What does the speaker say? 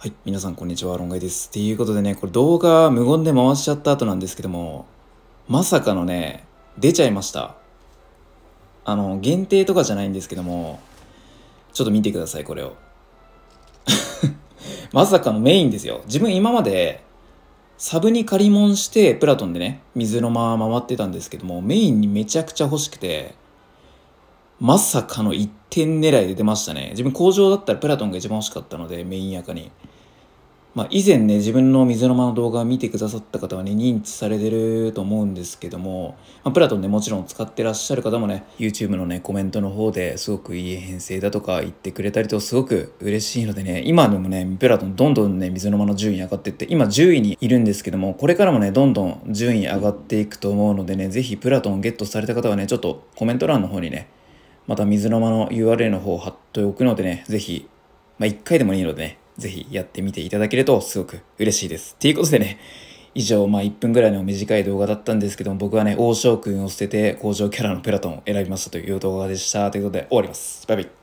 はい。皆さん、こんにちは。ロンガイです。っていうことでね、これ動画無言で回しちゃった後なんですけども、まさかのね、出ちゃいました。あの、限定とかじゃないんですけども、ちょっと見てください、これを。まさかのメインですよ。自分今まで、サブに借り物して、プラトンでね、水の間回ってたんですけども、メインにめちゃくちゃ欲しくて、まさかの1点狙いで出ましたね。自分工場だったらプラトンが一番欲しかったので、メインかに。まあ、以前ね自分の水の間の動画を見てくださった方はね認知されてると思うんですけども、まあ、プラトンねもちろん使ってらっしゃる方もね YouTube のねコメントの方ですごくいい編成だとか言ってくれたりとすごく嬉しいのでね今でもねプラトンどんどんね水の間の順位上がってって今10位にいるんですけどもこれからもねどんどん順位上がっていくと思うのでね是非プラトンゲットされた方はねちょっとコメント欄の方にねまた水の間の URL の方を貼っておくのでね是非まあ、1回でもいいのでねぜひやってみていただけるとすごく嬉しいです。ということでね、以上、まあ1分ぐらいの短い動画だったんですけども、僕はね、王将くんを捨てて工場キャラのプラトンを選びましたという動画でした。ということで終わります。バイバイ。